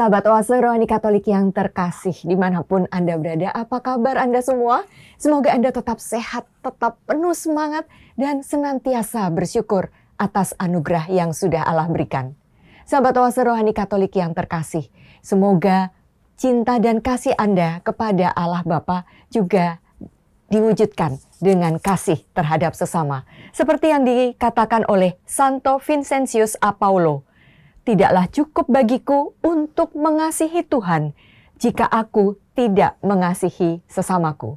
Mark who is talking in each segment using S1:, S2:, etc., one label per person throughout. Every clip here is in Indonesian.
S1: Sahabat Oase Rohani Katolik yang terkasih dimanapun Anda berada, apa kabar Anda semua? Semoga Anda tetap sehat, tetap penuh semangat, dan senantiasa bersyukur atas anugerah yang sudah Allah berikan. Sahabat Oase Rohani Katolik yang terkasih, semoga cinta dan kasih Anda kepada Allah Bapa juga diwujudkan dengan kasih terhadap sesama. Seperti yang dikatakan oleh Santo Vincentius Apaulo, tidaklah cukup bagiku untuk mengasihi Tuhan jika aku tidak mengasihi sesamaku.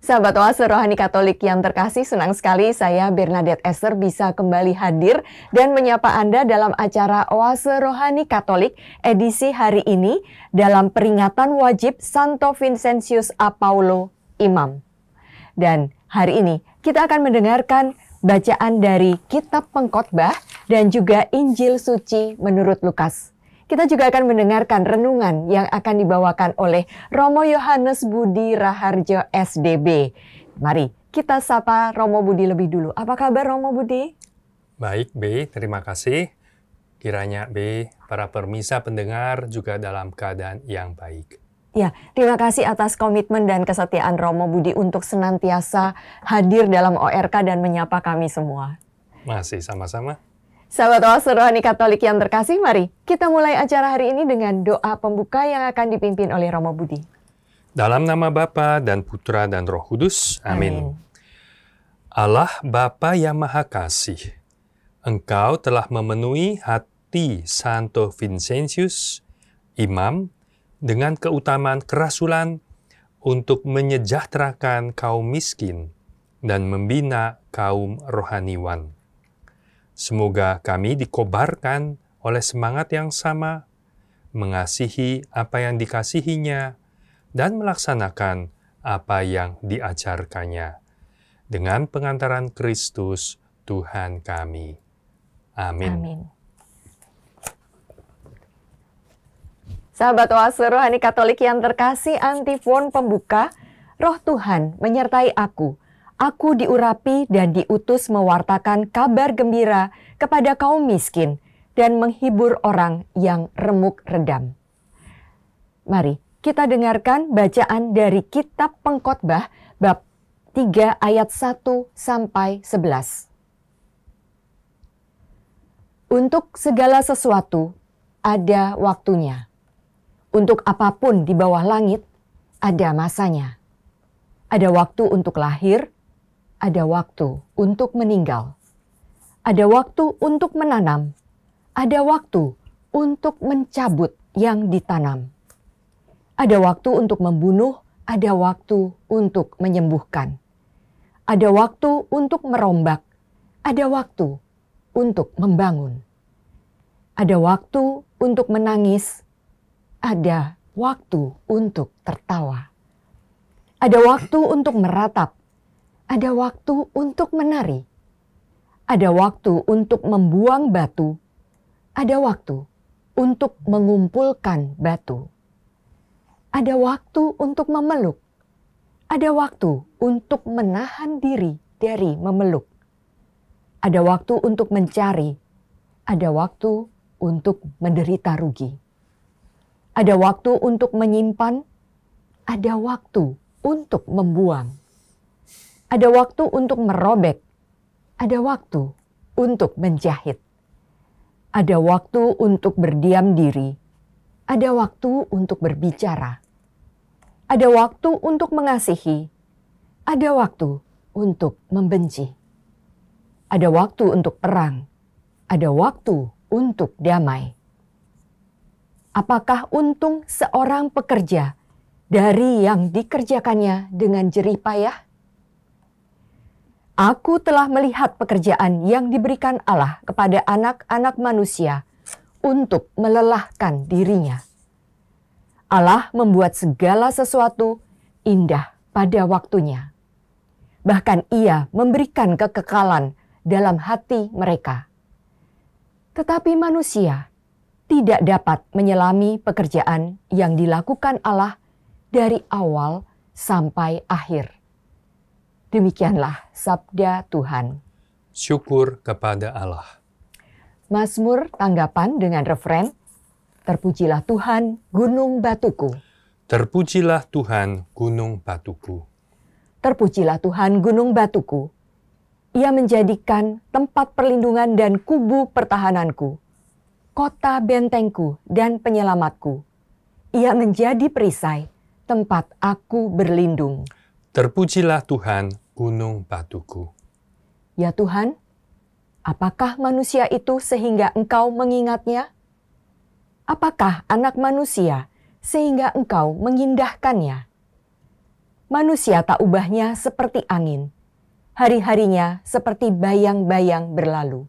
S1: Sahabat Oase Rohani Katolik yang terkasih, senang sekali saya Bernadette Esther bisa kembali hadir dan menyapa Anda dalam acara Oase Rohani Katolik edisi hari ini dalam peringatan wajib Santo Vincentius Apaulo Imam. Dan hari ini kita akan mendengarkan bacaan dari Kitab Pengkhotbah dan juga Injil Suci menurut Lukas. Kita juga akan mendengarkan renungan yang akan dibawakan oleh Romo Yohanes Budi Raharjo SDB. Mari kita sapa Romo Budi lebih dulu. Apa kabar Romo Budi?
S2: Baik B, terima kasih. Kiranya B, para permisa pendengar juga dalam keadaan yang baik.
S1: Ya, terima kasih atas komitmen dan kesetiaan Romo Budi untuk senantiasa hadir dalam ORK dan menyapa kami semua.
S2: Masih sama-sama.
S1: Sahabat Oas Rohani Katolik yang terkasih, mari kita mulai acara hari ini dengan doa pembuka yang akan dipimpin oleh Romo Budi.
S2: Dalam nama Bapa dan Putra dan Roh Kudus, amin. Allah Bapa yang Maha Kasih, Engkau telah memenuhi hati Santo Vincentius, imam dengan keutamaan kerasulan untuk menyejahterakan kaum miskin dan membina kaum rohaniwan. Semoga kami dikobarkan oleh semangat yang sama, mengasihi apa yang dikasihinya, dan melaksanakan apa yang diajarkannya. Dengan pengantaran Kristus, Tuhan kami. Amin. Amin.
S1: Sahabat Oase Rohani Katolik yang terkasih, antifon pembuka, Roh Tuhan menyertai aku. Aku diurapi dan diutus mewartakan kabar gembira kepada kaum miskin dan menghibur orang yang remuk redam. Mari kita dengarkan bacaan dari kitab Pengkhotbah bab 3 ayat 1 sampai 11. Untuk segala sesuatu ada waktunya untuk apapun di bawah langit, ada masanya. Ada waktu untuk lahir, ada waktu untuk meninggal. Ada waktu untuk menanam, ada waktu untuk mencabut yang ditanam. Ada waktu untuk membunuh, ada waktu untuk menyembuhkan. Ada waktu untuk merombak, ada waktu untuk membangun. Ada waktu untuk menangis, ada waktu untuk tertawa. Ada waktu untuk meratap. Ada waktu untuk menari. Ada waktu untuk membuang batu. Ada waktu untuk mengumpulkan batu. Ada waktu untuk memeluk. Ada waktu untuk menahan diri dari memeluk. Ada waktu untuk mencari. Ada waktu untuk menderita rugi ada waktu untuk menyimpan, ada waktu untuk membuang. Ada waktu untuk merobek, ada waktu untuk menjahit. Ada waktu untuk berdiam diri, ada waktu untuk berbicara. Ada waktu untuk mengasihi, ada waktu untuk membenci. Ada waktu untuk perang, ada waktu untuk damai apakah untung seorang pekerja dari yang dikerjakannya dengan jerih payah? Aku telah melihat pekerjaan yang diberikan Allah kepada anak-anak manusia untuk melelahkan dirinya. Allah membuat segala sesuatu indah pada waktunya. Bahkan ia memberikan kekekalan dalam hati mereka. Tetapi manusia tidak dapat menyelami pekerjaan yang dilakukan Allah dari awal sampai akhir. Demikianlah sabda Tuhan.
S2: Syukur kepada Allah.
S1: Mazmur tanggapan dengan referen Terpujilah Tuhan, gunung batuku.
S2: Terpujilah Tuhan, gunung
S1: batuku. Terpujilah Tuhan, gunung batuku. Ia menjadikan tempat perlindungan dan kubu pertahananku kota bentengku dan penyelamatku. Ia menjadi perisai, tempat aku berlindung.
S2: Terpujilah Tuhan, gunung batuku.
S1: Ya Tuhan, apakah manusia itu sehingga engkau mengingatnya? Apakah anak manusia sehingga engkau mengindahkannya? Manusia tak ubahnya seperti angin, hari-harinya seperti bayang-bayang berlalu.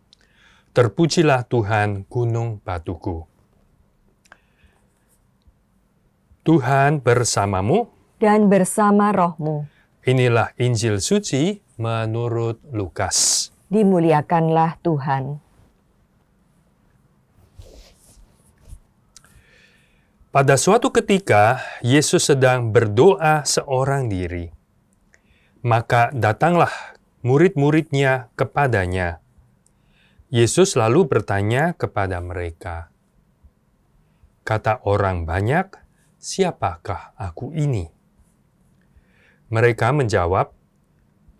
S2: Terpujilah Tuhan gunung batuku. Tuhan bersamamu
S1: dan bersama rohmu.
S2: Inilah Injil suci menurut Lukas.
S1: Dimuliakanlah Tuhan.
S2: Pada suatu ketika, Yesus sedang berdoa seorang diri. Maka datanglah murid-muridnya kepadanya Yesus lalu bertanya kepada mereka, Kata orang banyak, siapakah aku ini? Mereka menjawab,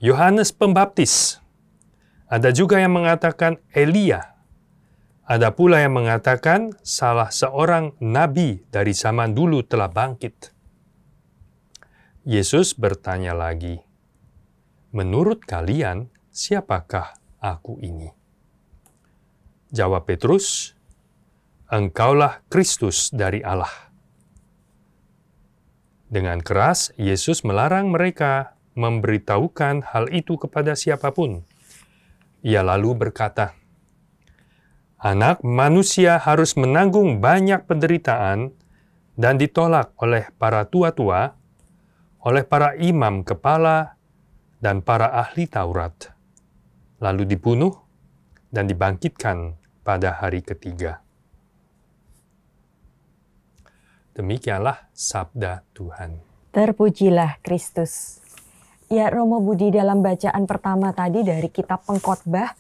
S2: Yohanes Pembaptis. Ada juga yang mengatakan Elia. Ada pula yang mengatakan salah seorang nabi dari zaman dulu telah bangkit. Yesus bertanya lagi, "Menurut kalian, siapakah aku ini?" Jawab Petrus, "Engkaulah Kristus dari Allah." Dengan keras Yesus melarang mereka memberitahukan hal itu kepada siapapun. Ia lalu berkata, "Anak manusia harus menanggung banyak penderitaan dan ditolak oleh para tua-tua, oleh para imam kepala, dan para ahli Taurat, lalu dibunuh dan dibangkitkan pada hari ketiga. Demikianlah sabda Tuhan.
S1: Terpujilah Kristus. Ya Romo Budi dalam bacaan pertama tadi dari kitab pengkhotbah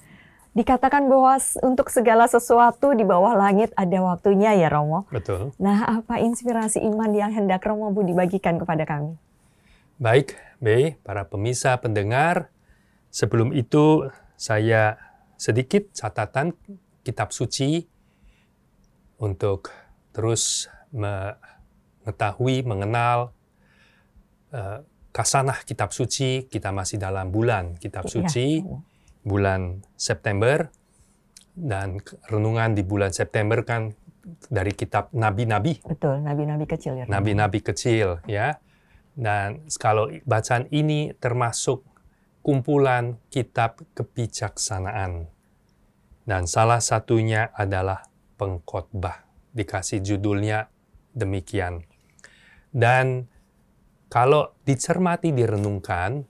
S1: dikatakan bahwa untuk segala sesuatu di bawah langit ada waktunya ya Romo. Betul. Nah, apa inspirasi iman yang hendak Romo Budi bagikan kepada kami?
S2: Baik, B, para pemirsa pendengar, sebelum itu saya sedikit catatan kitab suci untuk terus mengetahui, mengenal uh, kasanah kitab suci. Kita masih dalam bulan kitab iya. suci, bulan September, dan renungan di bulan September kan dari kitab nabi-nabi.
S1: Betul, nabi-nabi kecil ya. Nabi-nabi
S2: kecil ya. Dan kalau bacaan ini termasuk kumpulan kitab kebijaksanaan. Dan salah satunya adalah pengkhotbah. Dikasih judulnya demikian. Dan kalau dicermati, direnungkan,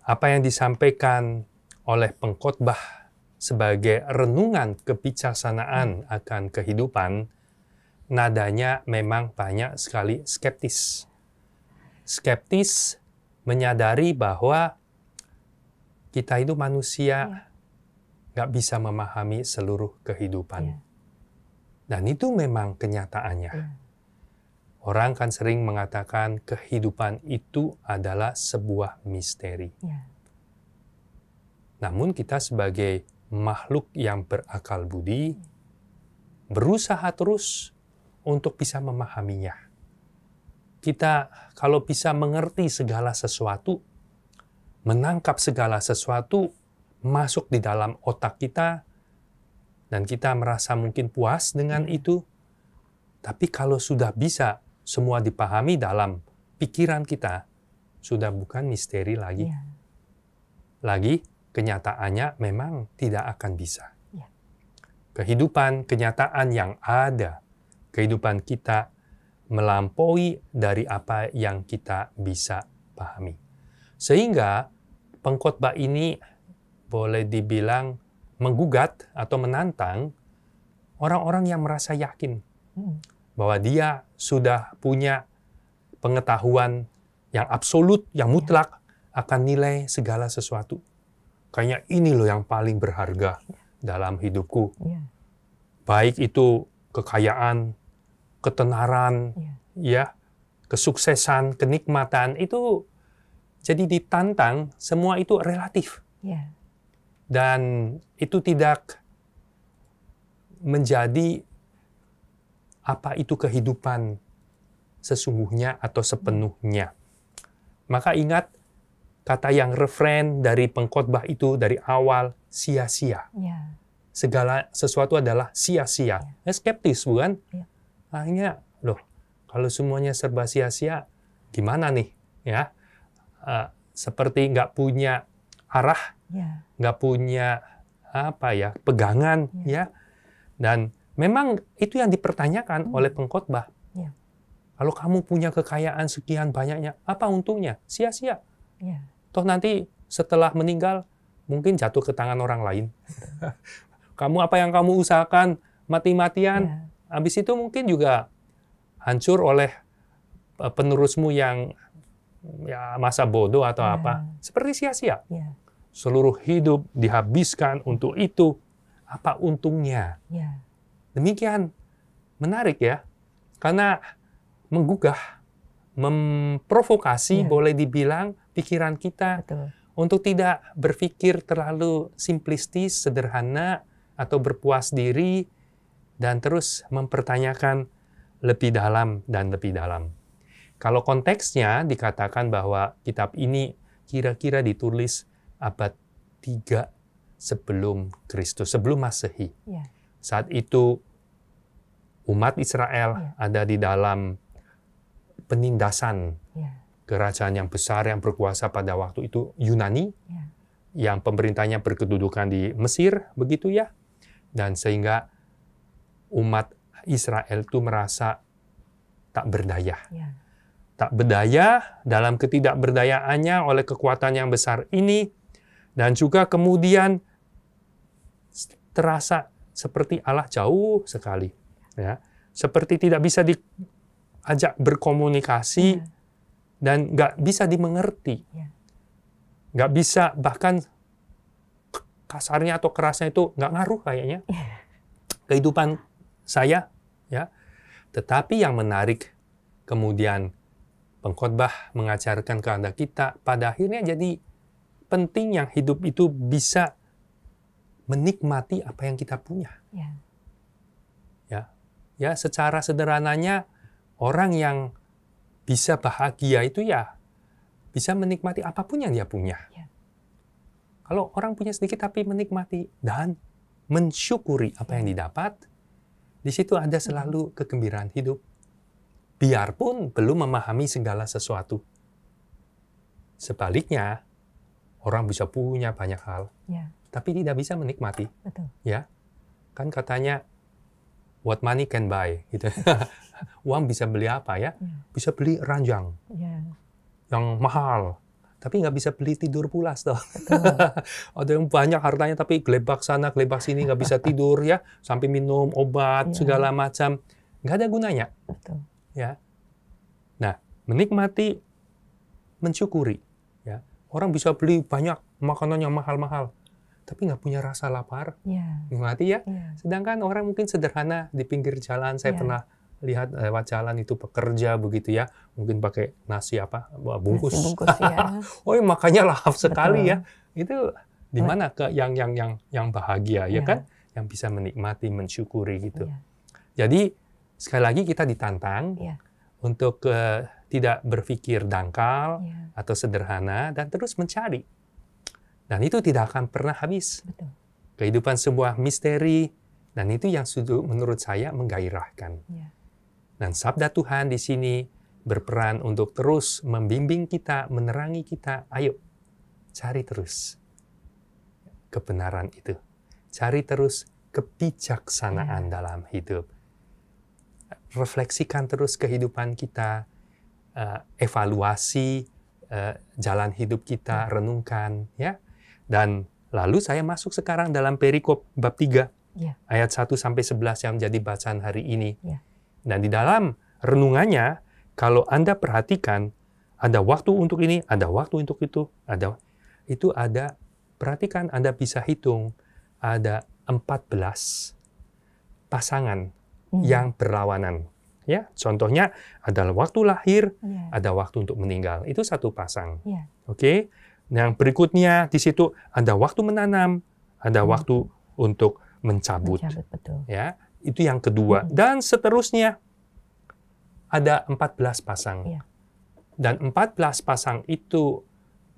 S2: apa yang disampaikan oleh pengkhotbah sebagai renungan kebijaksanaan akan kehidupan, nadanya memang banyak sekali skeptis. Skeptis menyadari bahwa kita itu manusia ya nggak bisa memahami seluruh kehidupan. Iya. Dan itu memang kenyataannya. Iya. Orang kan sering mengatakan kehidupan itu adalah sebuah misteri. Iya. Namun kita sebagai makhluk yang berakal budi berusaha terus untuk bisa memahaminya. Kita kalau bisa mengerti segala sesuatu, menangkap segala sesuatu masuk di dalam otak kita dan kita merasa mungkin puas dengan itu. Tapi kalau sudah bisa semua dipahami dalam pikiran kita, sudah bukan misteri lagi. Ya. Lagi kenyataannya memang tidak akan bisa. Ya. Kehidupan kenyataan yang ada, kehidupan kita melampaui dari apa yang kita bisa pahami. Sehingga pengkhotbah ini boleh dibilang menggugat atau menantang orang-orang yang merasa yakin hmm. bahwa dia sudah punya pengetahuan yang absolut, yang mutlak akan nilai segala sesuatu. Kayaknya ini loh yang paling berharga dalam hidupku. Iya. Baik itu kekayaan, ketenaran, iya. ya, kesuksesan, kenikmatan itu jadi ditantang semua itu relatif. Yeah dan itu tidak menjadi apa itu kehidupan sesungguhnya atau sepenuhnya. Maka ingat kata yang refrain dari pengkhotbah itu dari awal sia-sia. Ya. Segala sesuatu adalah sia-sia. Ya. Skeptis bukan? Ya. Akhirnya loh kalau semuanya serba sia-sia gimana nih ya? Uh, seperti nggak punya arah. Ya nggak punya apa ya pegangan ya, ya. dan memang itu yang dipertanyakan hmm. oleh pengkhotbah ya. kalau kamu punya kekayaan sekian banyaknya apa untungnya sia-sia ya. toh nanti setelah meninggal mungkin jatuh ke tangan orang lain kamu apa yang kamu usahakan mati-matian ya. habis itu mungkin juga hancur oleh eh, penerusmu yang ya masa bodoh atau ya. apa seperti sia-sia ya seluruh hidup dihabiskan untuk itu, apa untungnya? Ya. Demikian menarik ya, karena menggugah, memprovokasi ya. boleh dibilang pikiran kita Betul. untuk tidak berpikir terlalu simplistis, sederhana atau berpuas diri dan terus mempertanyakan lebih dalam dan lebih dalam. Kalau konteksnya dikatakan bahwa kitab ini kira-kira ditulis abad 3 sebelum Kristus, sebelum Masehi. Yeah. Saat itu umat Israel yeah. ada di dalam penindasan yeah. kerajaan yang besar yang berkuasa pada waktu itu Yunani, yeah. yang pemerintahnya berkedudukan di Mesir, begitu ya. Dan sehingga umat Israel itu merasa tak berdaya. Yeah. Tak berdaya dalam ketidakberdayaannya oleh kekuatan yang besar ini, dan juga kemudian terasa seperti Allah jauh sekali. Ya. Seperti tidak bisa diajak berkomunikasi ya. dan nggak bisa dimengerti. Ya. bisa bahkan kasarnya atau kerasnya itu nggak ngaruh kayaknya. Ya. Kehidupan saya. ya. Tetapi yang menarik kemudian pengkhotbah mengajarkan kepada kita pada akhirnya jadi penting yang hidup itu bisa menikmati apa yang kita punya. Ya. Ya, ya secara sederhananya orang yang bisa bahagia itu ya bisa menikmati apapun yang dia punya. Ya. Kalau orang punya sedikit tapi menikmati dan mensyukuri apa yang ya. didapat, di situ ada selalu ya. kegembiraan hidup. Biarpun belum memahami segala sesuatu. Sebaliknya, Orang bisa punya banyak hal, ya. tapi tidak bisa menikmati. Betul. Ya, kan katanya what money can buy, gitu. Uang bisa beli apa ya? ya? Bisa beli ranjang ya. yang mahal, tapi nggak bisa beli tidur pulas toh. Ada yang banyak hartanya tapi gelebak sana, gelebak sini, nggak bisa tidur ya, sampai minum obat ya. segala macam, nggak ada gunanya. Betul. Ya. Nah, menikmati, mensyukuri Orang bisa beli banyak makanan yang mahal-mahal, tapi nggak punya rasa lapar. Yeah. Iya. Mati ya. Yeah. Sedangkan orang mungkin sederhana di pinggir jalan. Saya yeah. pernah lihat eh, lewat jalan itu pekerja begitu ya, mungkin pakai nasi apa bungkus. bungkus ya. oh ya, makanya lahap sekali ya. Itu di mana ke yang yang yang yang bahagia ya, ya kan, yang bisa menikmati, mensyukuri gitu. Yeah. Jadi sekali lagi kita ditantang yeah. untuk uh, tidak berpikir dangkal yeah. atau sederhana dan terus mencari. Dan itu tidak akan pernah habis. Betul. Kehidupan sebuah misteri dan itu yang menurut saya menggairahkan. Yeah. Dan sabda Tuhan di sini berperan untuk terus membimbing kita, menerangi kita. Ayo, cari terus kebenaran itu. Cari terus kebijaksanaan yeah. dalam hidup refleksikan terus kehidupan kita, uh, evaluasi uh, jalan hidup kita, ya. renungkan ya. Dan lalu saya masuk sekarang dalam perikop bab 3 yeah. ayat 1 sampai 11 yang menjadi bacaan hari ini. Yeah. Dan di dalam renungannya kalau Anda perhatikan ada waktu untuk ini, ada waktu untuk itu, ada itu ada perhatikan Anda bisa hitung ada 14 pasangan hmm. yang berlawanan. Ya, contohnya adalah waktu lahir, yeah. ada waktu untuk meninggal. Itu satu pasang. Yeah. Oke. Okay? yang berikutnya di situ ada waktu menanam, ada hmm. waktu untuk mencabut. mencabut betul. Ya, itu yang kedua. Hmm. Dan seterusnya ada 14 pasang. Yeah. Dan 14 pasang itu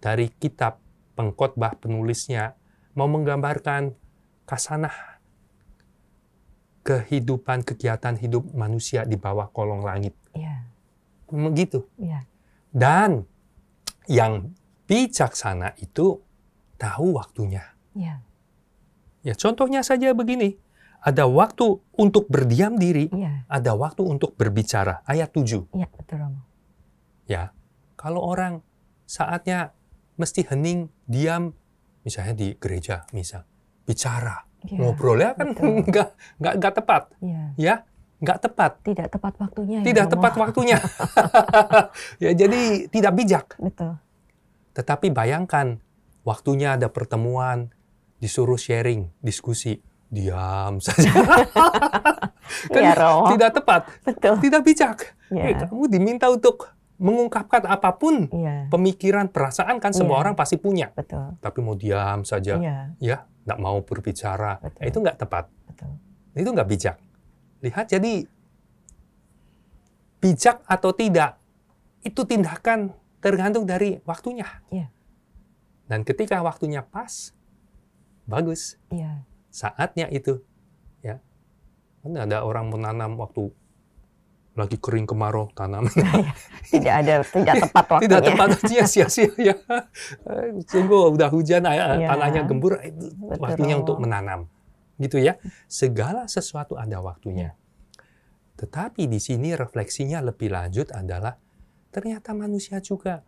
S2: dari kitab pengkhotbah penulisnya mau menggambarkan kasanah kehidupan kegiatan hidup manusia di bawah kolong langit. Yeah. Ya. Begitu. Yeah. Dan yang bijaksana itu tahu waktunya. Yeah. Ya contohnya saja begini. Ada waktu untuk berdiam diri, yeah. ada waktu untuk berbicara. Ayat 7. Ya, yeah, betul. Ya. Kalau orang saatnya mesti hening, diam, misalnya di gereja misal, bicara
S3: yeah. ngobrolnya
S2: kan nggak nggak nggak tepat yeah. ya nggak tepat tidak
S1: tepat waktunya ya, tidak ya, tepat
S2: waktunya ya jadi tidak bijak betul tetapi bayangkan waktunya ada pertemuan disuruh sharing diskusi diam saja kan ya, tidak tepat betul tidak bijak ya. hey, eh, kamu diminta untuk mengungkapkan apapun ya. pemikiran perasaan kan semua iya. orang pasti punya betul. tapi mau diam saja iya. ya, ya nggak mau berbicara, Betul. itu nggak tepat. Betul. Itu nggak bijak. Lihat jadi bijak atau tidak itu tindakan tergantung dari waktunya. Ya. Dan ketika waktunya pas, bagus. Ya. Saatnya itu, ya. Kan ada orang menanam waktu lagi kering kemarau tanaman.
S3: Iya, tidak ada tidak iya, tepat waktunya. tidak tepat waktunya
S2: sia-sia ya. Sungguh udah hujan ya, tanahnya gembur eh, waktunya untuk menanam. Gitu ya. Segala sesuatu ada waktunya. Tetapi di sini refleksinya lebih lanjut adalah ternyata manusia juga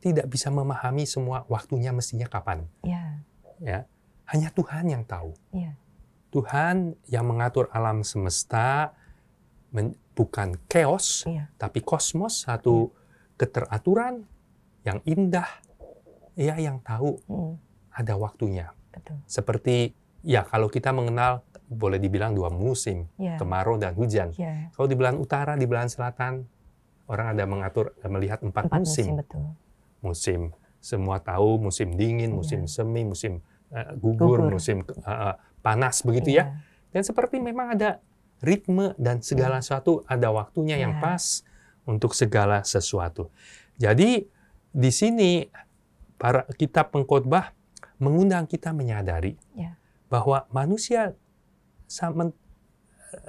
S2: tidak bisa memahami semua waktunya mestinya kapan. Ya. ya. Hanya Tuhan yang tahu. Ya. Tuhan yang mengatur alam semesta, men, bukan chaos, iya. tapi kosmos satu iya. keteraturan yang indah, ya yang tahu mm. ada waktunya. Betul. Seperti ya kalau kita mengenal boleh dibilang dua musim, yeah. kemarau dan hujan. Yeah. Kalau di belahan utara, di belahan selatan, orang ada mengatur eh, melihat empat, empat musim. Musim, betul. musim, semua tahu musim dingin, iya. musim semi, musim uh, gugur, gugur, musim uh, panas begitu yeah. ya. Iya. Dan seperti memang ada ritme dan segala hmm. sesuatu ada waktunya yang ya. pas untuk segala sesuatu. Jadi di sini para kitab pengkhotbah mengundang kita menyadari ya. bahwa manusia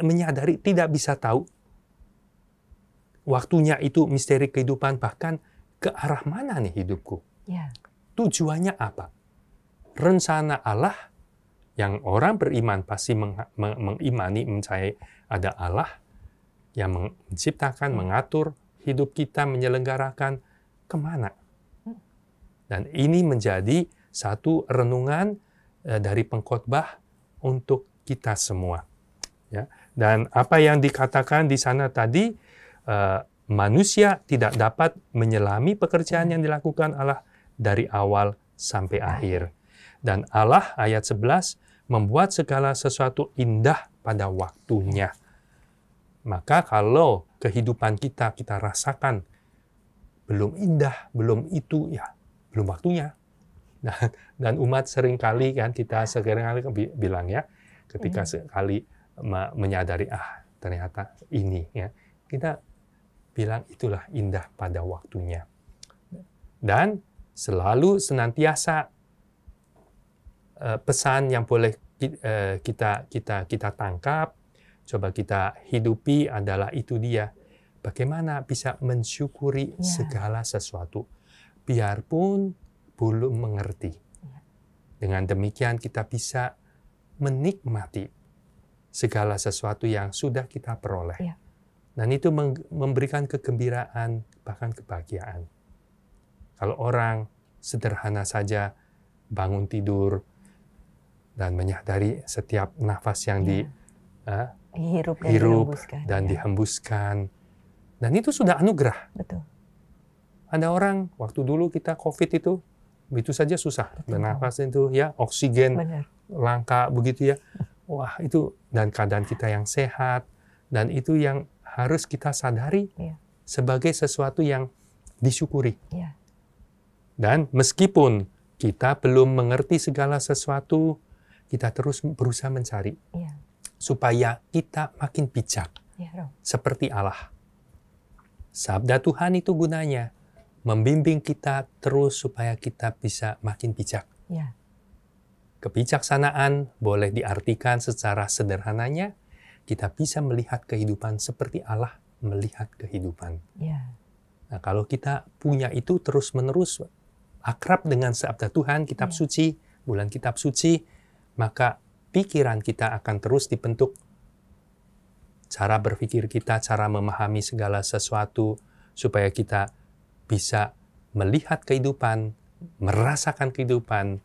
S2: menyadari tidak bisa tahu waktunya itu misteri kehidupan bahkan ke arah mana nih hidupku. Ya. Tujuannya apa? Rencana Allah yang orang beriman pasti meng, meng, mengimani mencari ada Allah yang menciptakan, hmm. mengatur hidup kita, menyelenggarakan kemana. Hmm. Dan ini menjadi satu renungan eh, dari pengkhotbah untuk kita semua. Ya. Dan apa yang dikatakan di sana tadi, eh, manusia tidak dapat menyelami pekerjaan hmm. yang dilakukan Allah dari awal sampai akhir. Dan Allah, ayat 11, membuat segala sesuatu indah pada waktunya. Maka kalau kehidupan kita, kita rasakan belum indah, belum itu, ya belum waktunya. Nah, dan umat seringkali kan kita seringkali bilang ya, ketika mm-hmm. sekali menyadari ah ternyata ini ya, kita bilang itulah indah pada waktunya. Dan selalu senantiasa Eh, pesan yang boleh eh, kita kita kita tangkap, coba kita hidupi adalah itu dia. Bagaimana bisa mensyukuri ya. segala sesuatu, biarpun belum mengerti. Ya. Dengan demikian kita bisa menikmati segala sesuatu yang sudah kita peroleh. Ya. Dan itu memberikan kegembiraan bahkan kebahagiaan. Kalau orang sederhana saja bangun tidur dan menyadari setiap nafas yang ya. di uh,
S1: iya. ah, hirup dan hirup dihembuskan, dan ya.
S2: dihembuskan. Dan itu sudah anugerah. Betul. Ada orang waktu dulu kita COVID itu itu saja susah Betul. bernafas itu ya oksigen Benar. langka begitu ya. Wah itu dan keadaan kita yang sehat dan itu yang harus kita sadari ya. sebagai sesuatu yang disyukuri. Ya. Dan meskipun kita belum mengerti segala sesuatu, kita terus berusaha mencari yeah. supaya kita makin bijak yeah, seperti Allah. Sabda Tuhan itu gunanya membimbing kita terus supaya kita bisa makin bijak. Yeah. Kebijaksanaan boleh diartikan secara sederhananya kita bisa melihat kehidupan seperti Allah melihat kehidupan. Yeah. Nah, kalau kita punya itu terus-menerus akrab dengan sabda Tuhan, kitab yeah. suci, bulan kitab suci, maka pikiran kita akan terus dibentuk. Cara berpikir kita, cara memahami segala sesuatu, supaya kita bisa melihat kehidupan, merasakan kehidupan,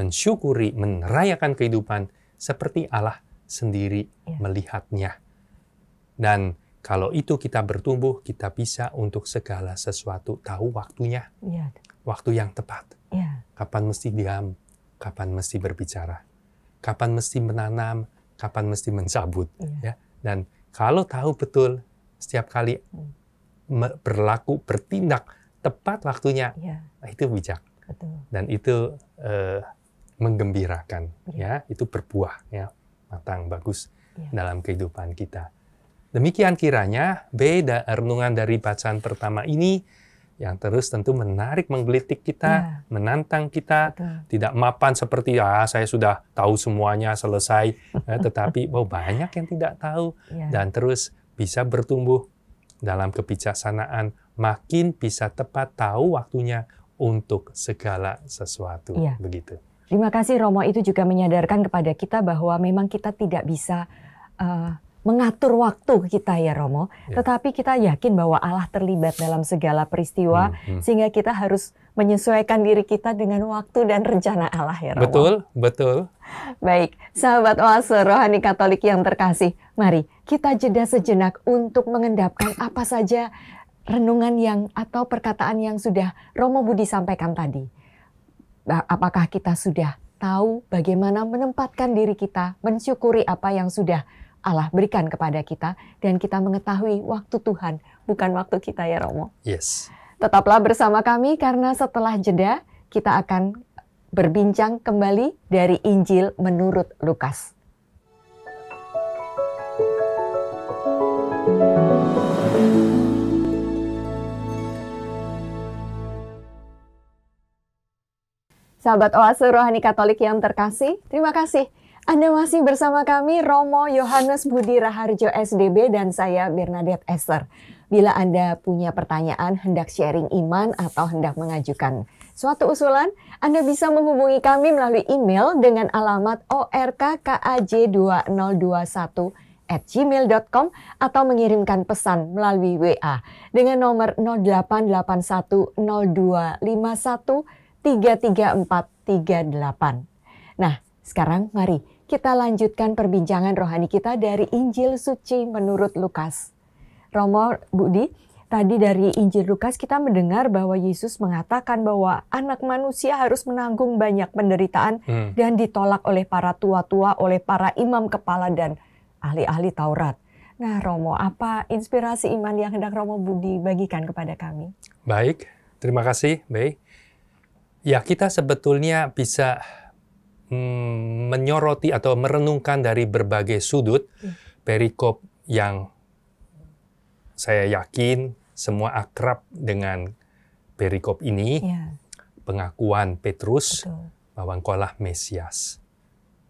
S2: mensyukuri, merayakan kehidupan seperti Allah sendiri ya. melihatnya. Dan kalau itu kita bertumbuh, kita bisa untuk segala sesuatu tahu waktunya, ya. waktu yang tepat, ya. kapan mesti diam, kapan mesti berbicara kapan mesti menanam, kapan mesti mencabut. Ya. ya. Dan kalau tahu betul setiap kali
S3: hmm.
S2: berlaku, bertindak tepat waktunya, yeah. Iya. itu bijak. Betul. Dan itu uh, menggembirakan, ya. ya. Itu berbuah, ya, matang, bagus yeah. dalam kehidupan kita. Demikian kiranya beda renungan dari bacaan pertama ini yang terus tentu menarik, menggelitik kita, ya. menantang kita, Betul. tidak mapan seperti ah saya sudah tahu semuanya selesai, eh, tetapi oh, banyak yang tidak tahu ya. dan terus bisa bertumbuh dalam kebijaksanaan, makin bisa tepat tahu waktunya untuk segala sesuatu, ya. begitu.
S1: Terima kasih Romo itu juga menyadarkan kepada kita bahwa memang kita tidak bisa uh, mengatur waktu kita ya Romo, yeah. tetapi kita yakin bahwa Allah terlibat dalam segala peristiwa mm hmm. sehingga kita harus menyesuaikan diri kita dengan waktu dan rencana Allah ya Romo. Betul, betul. Baik, sahabat oase rohani Katolik yang terkasih, mari kita jeda sejenak untuk mengendapkan apa saja renungan yang atau perkataan yang sudah Romo Budi sampaikan tadi. Apakah kita sudah tahu bagaimana menempatkan diri kita mensyukuri apa yang sudah Allah berikan kepada kita dan kita mengetahui waktu Tuhan bukan waktu kita ya Romo. Yes. Tetaplah bersama kami karena setelah jeda kita akan berbincang kembali dari Injil menurut Lukas. Sahabat Oase Rohani Katolik yang terkasih, terima kasih anda masih bersama kami Romo Yohanes Budi Raharjo SDB dan saya Bernadette Esther. Bila Anda punya pertanyaan, hendak sharing iman atau hendak mengajukan suatu usulan, Anda bisa menghubungi kami melalui email dengan alamat orkkaj2021 at gmail.com atau mengirimkan pesan melalui WA dengan nomor delapan. Nah, sekarang mari kita lanjutkan perbincangan rohani kita dari Injil Suci menurut Lukas. Romo Budi, tadi dari Injil Lukas kita mendengar bahwa Yesus mengatakan bahwa anak manusia harus menanggung banyak penderitaan hmm. dan ditolak oleh para tua-tua, oleh para imam kepala dan ahli-ahli Taurat. Nah Romo, apa inspirasi iman yang hendak Romo Budi bagikan kepada kami?
S2: Baik, terima kasih, Baik. Ya kita sebetulnya bisa Mm, menyoroti atau merenungkan dari berbagai sudut hmm. perikop yang saya yakin semua akrab dengan perikop ini, ya. pengakuan Petrus Betul. bahwa engkaulah Mesias.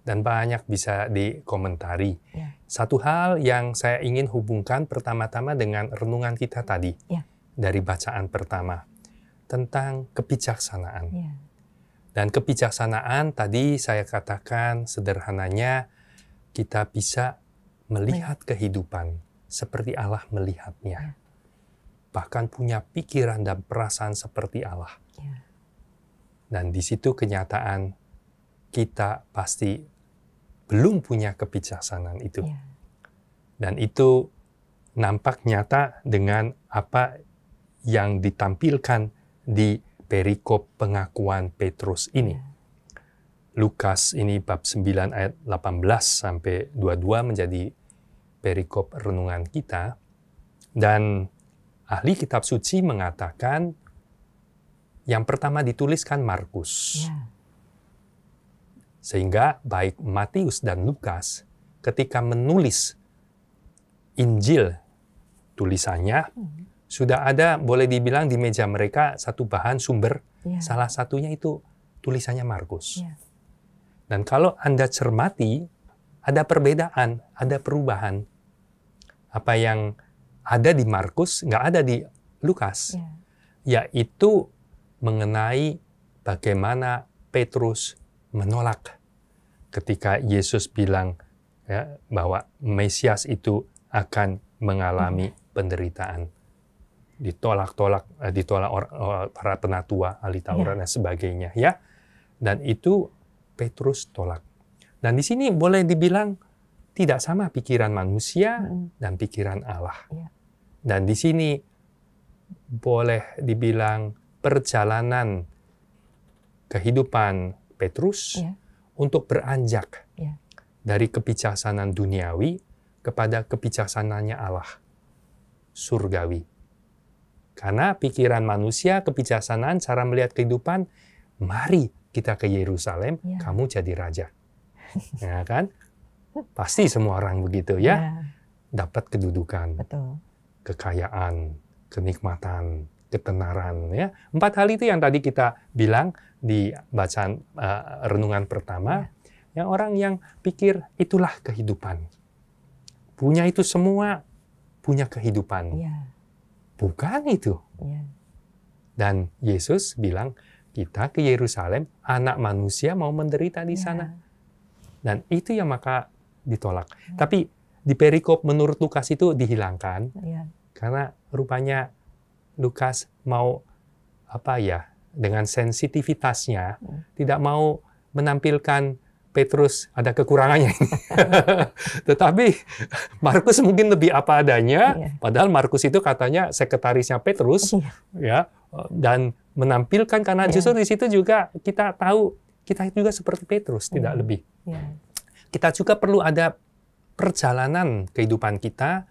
S2: Dan banyak bisa dikomentari. Ya. Satu hal yang saya ingin hubungkan pertama-tama dengan renungan kita tadi, ya. dari bacaan pertama, tentang kebijaksanaan. Ya. Dan kebijaksanaan tadi saya katakan sederhananya kita bisa melihat kehidupan seperti Allah melihatnya. Ya. Bahkan punya pikiran dan perasaan seperti Allah. Ya. Dan di situ kenyataan kita pasti belum punya kebijaksanaan itu. Ya. Dan itu nampak nyata dengan apa yang ditampilkan di perikop pengakuan Petrus ini. Lukas ini bab 9 ayat 18 sampai 22 menjadi perikop renungan kita dan ahli kitab suci mengatakan yang pertama dituliskan Markus. Ya. Sehingga baik Matius dan Lukas ketika menulis Injil tulisannya hmm sudah ada boleh dibilang di meja mereka satu bahan sumber yeah. salah satunya itu tulisannya Markus. Yeah. Dan kalau Anda cermati ada perbedaan, ada perubahan. Apa yang ada di Markus nggak ada di Lukas. Yeah. Yaitu mengenai bagaimana Petrus menolak ketika Yesus bilang ya, bahwa Mesias itu akan mengalami hmm. penderitaan ditolak-tolak eh, ditolak para penatua ahli ya. Taurat yeah. dan sebagainya ya dan itu Petrus tolak dan di sini boleh dibilang tidak sama pikiran manusia hmm. dan pikiran Allah yeah. dan di sini boleh dibilang perjalanan kehidupan Petrus yeah. untuk beranjak yeah. dari kebijaksanaan duniawi kepada kebijaksanaannya Allah surgawi karena pikiran manusia, kebijaksanaan, cara melihat kehidupan, mari kita ke Yerusalem, ya. kamu jadi raja. Ya kan? Pasti semua orang begitu ya. ya. Dapat kedudukan, Betul. kekayaan, kenikmatan, ketenaran ya. Empat hal itu yang tadi kita bilang di bacaan uh, renungan pertama. Iya. Ya. Yang orang yang pikir itulah kehidupan. Punya itu semua, punya kehidupan. Ya Bukan itu. Ya. Dan Yesus bilang, kita ke Yerusalem, anak manusia mau menderita di ya. sana. Dan itu yang maka ditolak. Ya. Tapi di perikop menurut Lukas itu dihilangkan. Karena rupanya Lukas mau apa ya dengan sensitivitasnya hmm. tidak mau menampilkan Petrus ada kekurangannya. Tetapi Markus mungkin lebih apa adanya, iya. padahal Markus itu katanya sekretarisnya Petrus, iya. ya, dan menampilkan karena iya. justru di situ juga kita tahu kita juga seperti Petrus, tidak lebih. Kita juga perlu ada perjalanan kehidupan kita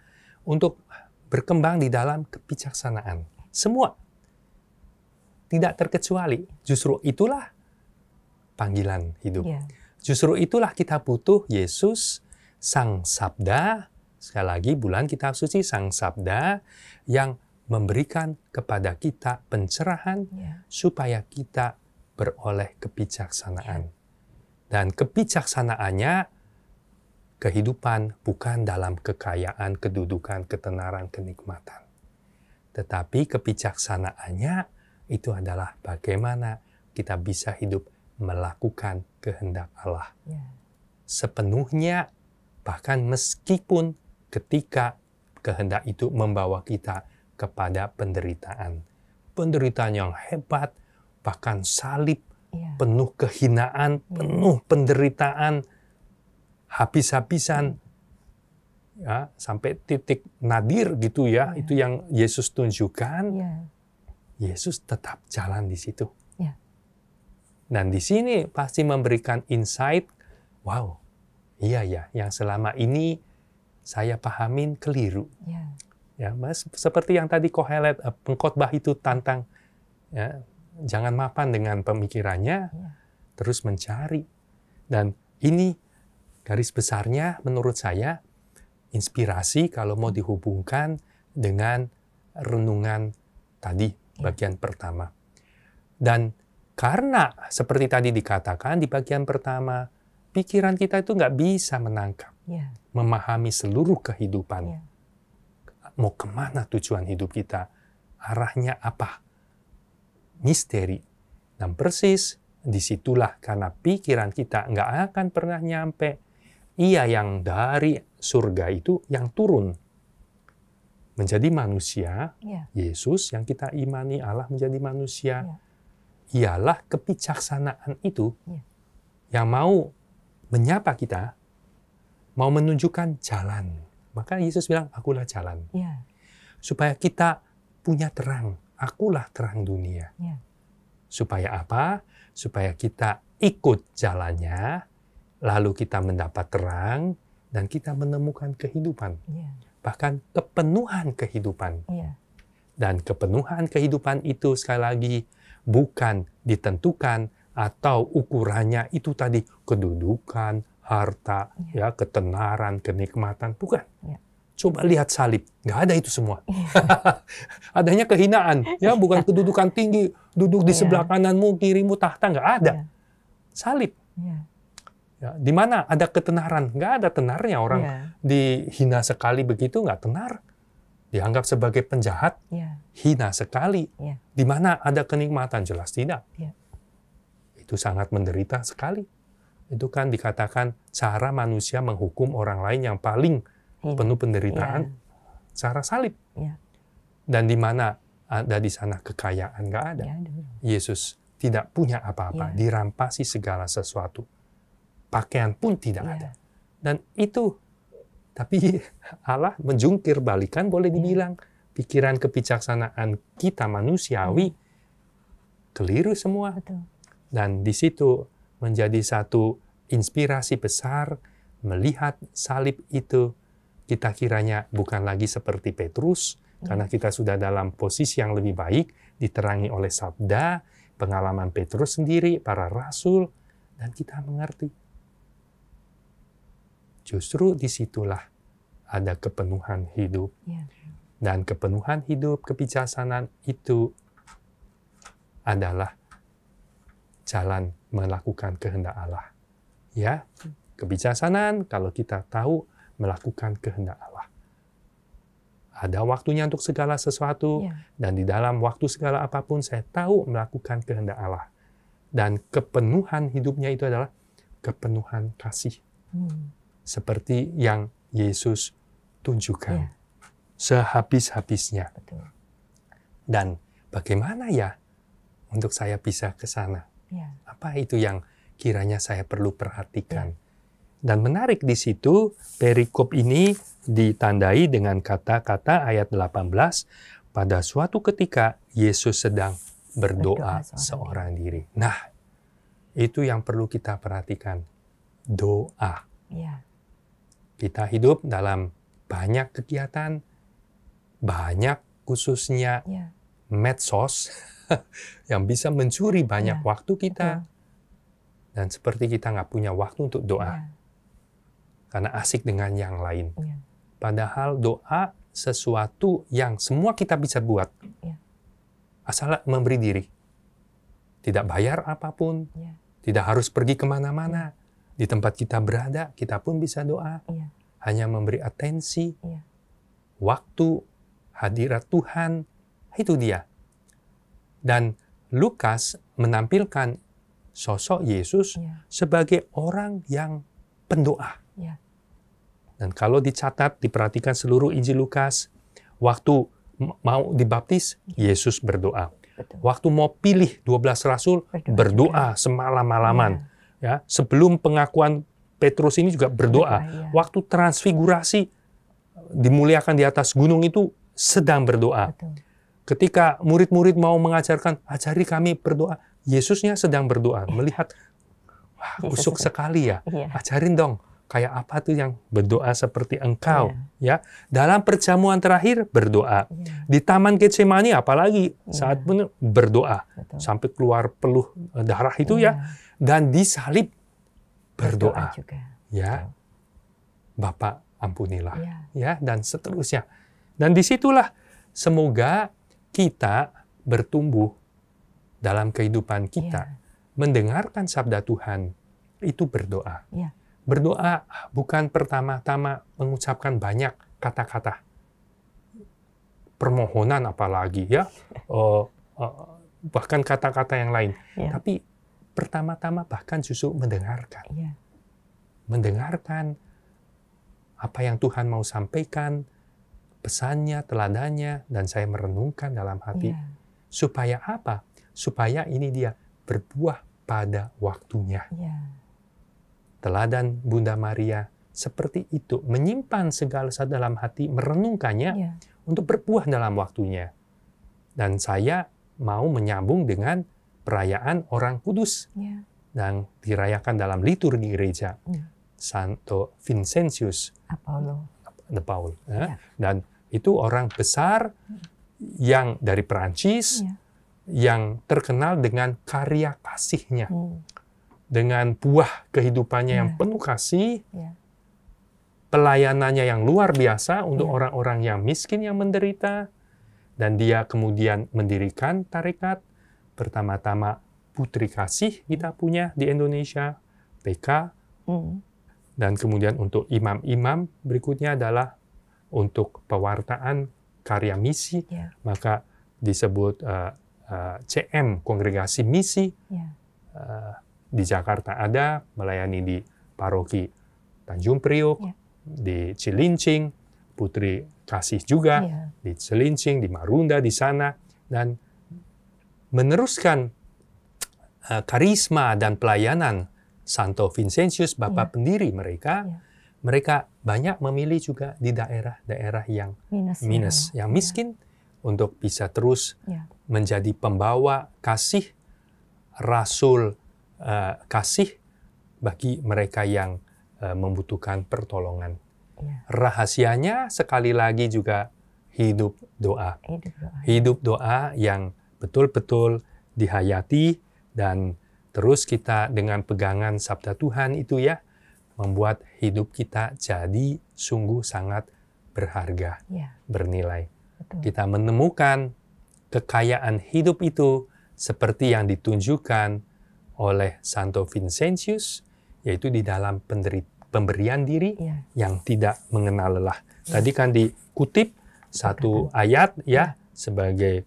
S2: untuk berkembang di dalam kebijaksanaan. Semua tidak terkecuali, justru itulah panggilan hidup. Yeah. Justru itulah kita butuh Yesus, Sang Sabda, sekali lagi bulan kita suci Sang Sabda yang memberikan kepada kita pencerahan yeah. supaya kita beroleh kebijaksanaan. Dan kebijaksanaannya kehidupan bukan dalam kekayaan, kedudukan, ketenaran, kenikmatan. Tetapi kebijaksanaannya itu adalah bagaimana kita bisa hidup melakukan kehendak Allah. Ya. Sepenuhnya, bahkan meskipun ketika kehendak itu membawa kita kepada penderitaan. Penderitaan yang hebat, bahkan salib, ya. penuh kehinaan, ya. penuh penderitaan, habis-habisan, ya sampai titik nadir gitu ya, ya. itu yang Yesus tunjukkan ya. Yesus tetap jalan di situ dan di sini pasti memberikan insight, wow, iya ya, yang selama ini saya pahamin keliru. Yeah. Ya, mas, seperti yang tadi Kohelet eh, pengkhotbah itu tantang, ya, jangan mapan dengan pemikirannya, yeah. terus mencari. Dan ini garis besarnya menurut saya inspirasi kalau mau dihubungkan dengan renungan tadi ya. bagian yeah. pertama. Dan karena seperti tadi dikatakan di bagian pertama, pikiran kita itu nggak bisa menangkap, ya. memahami seluruh kehidupan. Ya. Mau kemana tujuan hidup kita? Arahnya apa? Misteri. Dan persis disitulah karena pikiran kita nggak akan pernah nyampe. Ia yang dari surga itu yang turun menjadi manusia, ya. Yesus yang kita imani Allah menjadi manusia. Ya ialah kebijaksanaan itu ya. yang mau menyapa kita, mau menunjukkan jalan. Maka Yesus bilang, akulah jalan. Ya. Supaya kita punya terang, akulah terang dunia. Ya. Supaya apa? Supaya kita ikut jalannya, lalu kita mendapat terang, dan kita menemukan kehidupan. Ya. Bahkan kepenuhan kehidupan. Ya. Dan kepenuhan kehidupan itu sekali lagi bukan ditentukan atau ukurannya itu tadi kedudukan, harta, ya, ya ketenaran, kenikmatan, bukan. Ya. Coba lihat salib, nggak ada itu semua. Ya. Adanya kehinaan, ya bukan iya. kedudukan tinggi, duduk di iya. sebelah kananmu, kirimu tahta nggak ada. Iya. Salib. Ya, di mana ada ketenaran, nggak ada tenarnya orang dihina sekali begitu nggak tenar dianggap sebagai penjahat, yeah. hina sekali. Yeah. Di mana ada kenikmatan jelas tidak. Yeah. Itu sangat menderita sekali. Itu kan dikatakan cara manusia menghukum orang lain yang paling iya. penuh penderitaan, yeah. cara salib. Yeah. Dan di mana ada di sana kekayaan nggak ada.
S3: Yeah,
S2: Yesus tidak punya apa-apa, yeah. dirampasi segala sesuatu. Pakaian pun tidak yeah. ada. Dan itu tapi Allah menjungkir balikan boleh iya. dibilang pikiran kebijaksanaan kita manusiawi iya. keliru semua. Dan di situ menjadi satu inspirasi besar melihat salib itu kita kiranya bukan lagi seperti Petrus iya. karena kita sudah dalam posisi yang lebih baik diterangi oleh sabda, pengalaman Petrus sendiri, para rasul dan kita mengerti justru disitulah ada kepenuhan hidup. Iya, dan kepenuhan hidup, kebijaksanaan itu adalah jalan melakukan kehendak Allah. Ya, kebijaksanaan kalau kita tahu melakukan kehendak Allah. Ada waktunya untuk segala sesuatu iya. dan di dalam waktu segala apapun saya tahu melakukan kehendak Allah. Dan kepenuhan hidupnya itu adalah kepenuhan kasih. Hmm seperti yang Yesus tunjukkan. Ya. Sehabis-habisnya. Dan bagaimana ya untuk saya bisa ke sana? Ya. Apa itu yang kiranya saya perlu perhatikan? Ya. Dan menarik di situ, perikop ini ditandai dengan kata-kata ayat 18, pada suatu ketika Yesus sedang berdoa, seorang, seorang diri. Nah, itu yang perlu kita perhatikan. Doa. Ya. Kita hidup dalam banyak kegiatan, banyak khususnya yeah. medsos yang bisa mencuri banyak yeah. waktu kita. Dan seperti kita nggak punya waktu untuk doa. Yeah. Karena asik dengan yang lain. Yeah. Padahal doa sesuatu yang semua kita bisa buat. Yeah. Asal memberi diri. Tidak bayar apapun. Yeah. Tidak harus pergi kemana-mana. Yeah di tempat kita berada, kita pun bisa doa. Iya. Hanya memberi atensi, iya. waktu, hadirat Tuhan, itu dia. Dan Lukas menampilkan sosok Yesus yeah. sebagai orang yang pendoa. Yeah. Dan kalau dicatat, diperhatikan seluruh Injil Lukas, waktu mau dibaptis, yeah. Yesus berdoa. Betul. Waktu mau pilih 12 rasul, berdoa, berdoa semalam-malaman. Iya ya sebelum pengakuan Petrus ini juga berdoa. Iya, iya. Waktu transfigurasi dimuliakan di atas gunung itu sedang berdoa. Ketika murid-murid mau mengajarkan, ajari kami berdoa. Yesusnya sedang berdoa, iya. melihat wah usuk sekali ya. Ajarin dong kayak apa tuh yang berdoa seperti engkau ya. ya. Dalam perjamuan terakhir berdoa. Ya. Di taman Getsemani apalagi saat pun berdoa. Betul. sampai keluar peluh eh, darah itu ya, ya. dan disalib berdoa, berdoa juga. ya Betul. Bapak ampunilah ya. ya dan seterusnya dan disitulah semoga kita bertumbuh dalam kehidupan kita iya. mendengarkan sabda Tuhan itu berdoa iya. berdoa bukan pertama-tama mengucapkan banyak kata-kata permohonan apalagi ya uh, uh, bahkan kata-kata yang lain. Yeah. Tapi pertama-tama bahkan justru mendengarkan. Yeah. Mendengarkan apa yang Tuhan mau sampaikan, pesannya, teladannya, dan saya merenungkan dalam hati. Yeah. Supaya apa? Supaya ini dia berbuah pada waktunya. Yeah. Teladan Bunda Maria seperti itu, menyimpan segala sesuatu dalam hati, merenungkannya yeah. untuk berbuah dalam waktunya. Dan saya mau menyambung dengan perayaan orang kudus yeah. yang dirayakan dalam liturgi gereja yeah. Santo Vincentius Apollo de Paul ya. ya. dan itu orang besar yang dari Perancis ya. yang terkenal dengan karya kasihnya mm. dengan buah kehidupannya yang ya. penuh kasih pelayanannya yang luar biasa untuk orang-orang yang miskin yang menderita dan dia kemudian mendirikan tarekat. Pertama-tama Putri Kasih kita punya di Indonesia, PK. Mm. Dan kemudian untuk imam-imam berikutnya adalah untuk pewartaan karya misi. Yeah. Maka disebut uh, eh, uh, eh, CM, Kongregasi Misi. Yeah. Ya. Uh, di Jakarta ada, melayani di paroki Tanjung Priok, yeah. di Cilincing, Putri kasih juga yeah. di Selincing, di Marunda, di sana dan meneruskan uh, karisma dan pelayanan Santo Vincentius, bapak yeah. pendiri mereka. Yeah. Mereka banyak memilih juga di daerah-daerah yang minus, ya. minus yang iya. miskin yeah. untuk bisa terus yeah. menjadi pembawa kasih rasul uh, kasih bagi mereka yang uh, membutuhkan pertolongan Ya. Rahasianya sekali lagi juga hidup doa. Hidup doa, hidup doa yang betul-betul dihayati dan terus kita dengan pegangan sabda Tuhan itu ya membuat hidup kita jadi sungguh sangat berharga, ya. bernilai. Betul. Kita menemukan kekayaan hidup itu seperti yang ditunjukkan oleh Santo Vincentius, yaitu di dalam penderitaan pemberian diri ya. yang tidak mengenal lelah. Ya. Tadi kan dikutip satu ayat ya sebagai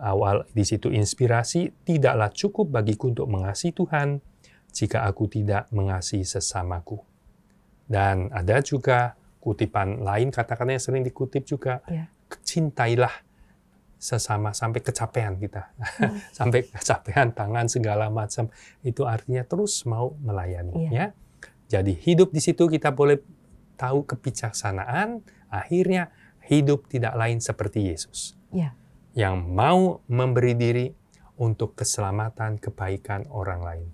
S2: awal di situ inspirasi tidaklah cukup bagiku untuk mengasihi Tuhan jika aku tidak mengasihi sesamaku. Dan ada juga kutipan lain kata-kata yang sering dikutip juga ya. cintailah sesama sampai kecapean kita hmm. sampai kecapean tangan segala macam itu artinya terus mau melayani iya. ya, ya jadi hidup di situ kita boleh tahu kebijaksanaan, akhirnya hidup tidak lain seperti Yesus. Ya. Yang mau memberi diri untuk keselamatan, kebaikan orang lain.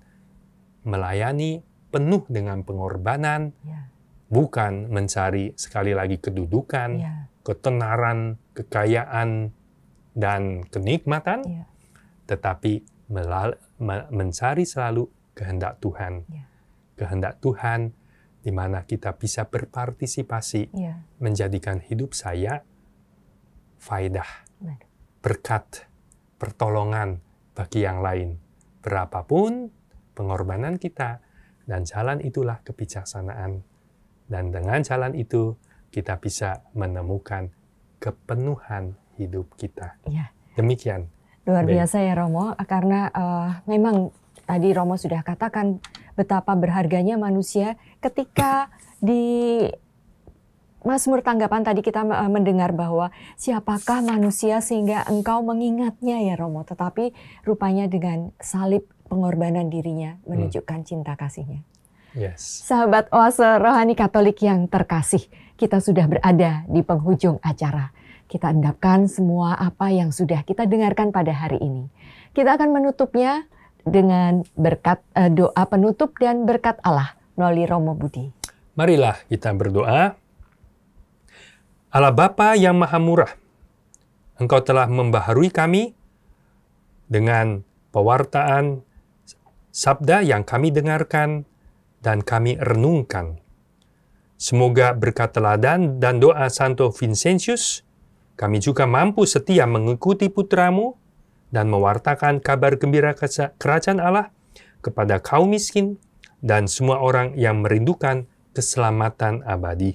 S2: Melayani penuh dengan pengorbanan, ya. bukan mencari sekali lagi kedudukan, ya. ketenaran, kekayaan, dan kenikmatan, ya. tetapi mencari selalu kehendak Tuhan. Ya kehendak Tuhan, di mana kita bisa berpartisipasi yeah. menjadikan hidup saya faidah, berkat, pertolongan bagi yang lain. Berapapun pengorbanan kita, dan jalan itulah kebijaksanaan. Dan dengan jalan itu, kita bisa menemukan kepenuhan hidup kita. Yeah. Demikian.
S1: Luar biasa ya Romo, karena uh, memang tadi Romo sudah katakan betapa berharganya manusia ketika di Mazmur tanggapan tadi kita eh, mendengar bahwa siapakah manusia sehingga engkau mengingatnya ya Romo. Tetapi rupanya dengan salib pengorbanan dirinya hmm. menunjukkan hmm. cinta kasihnya. Yes. Sahabat Oase Rohani Katolik yang terkasih, kita sudah berada di penghujung acara. Kita endapkan semua apa yang sudah kita dengarkan pada hari ini. Kita akan menutupnya dengan berkat uh, doa penutup dan berkat Allah melalui Romo Budi.
S2: Marilah kita berdoa. Allah Bapa yang Maha Murah, Engkau telah membaharui kami dengan pewartaan sabda yang kami dengarkan dan kami renungkan. Semoga berkat teladan dan doa Santo Vincentius, kami juga mampu setia mengikuti putramu, dan mewartakan kabar gembira kerajaan Allah kepada kaum miskin dan semua orang yang merindukan keselamatan abadi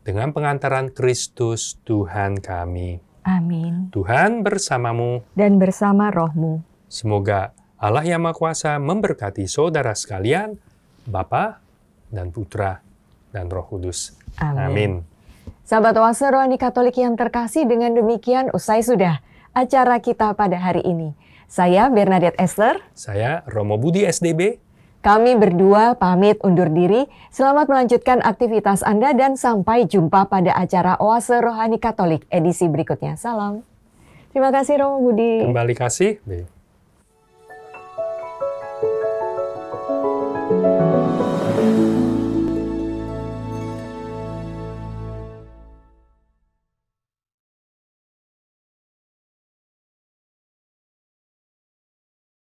S2: dengan pengantaran Kristus Tuhan kami.
S1: Amin.
S2: Tuhan bersamamu
S1: dan bersama rohmu.
S2: Semoga Allah yang Maha Kuasa memberkati saudara sekalian, Bapa dan Putra dan Roh Kudus. Amin. Amin.
S1: Sahabat Oase Rohani Katolik yang terkasih, dengan demikian usai sudah acara kita pada hari ini. Saya Bernadette Esler.
S2: Saya Romo Budi SDB.
S1: Kami berdua pamit undur diri. Selamat melanjutkan aktivitas Anda dan sampai jumpa pada acara Oase Rohani Katolik edisi berikutnya. Salam. Terima kasih Romo Budi.
S2: Kembali kasih.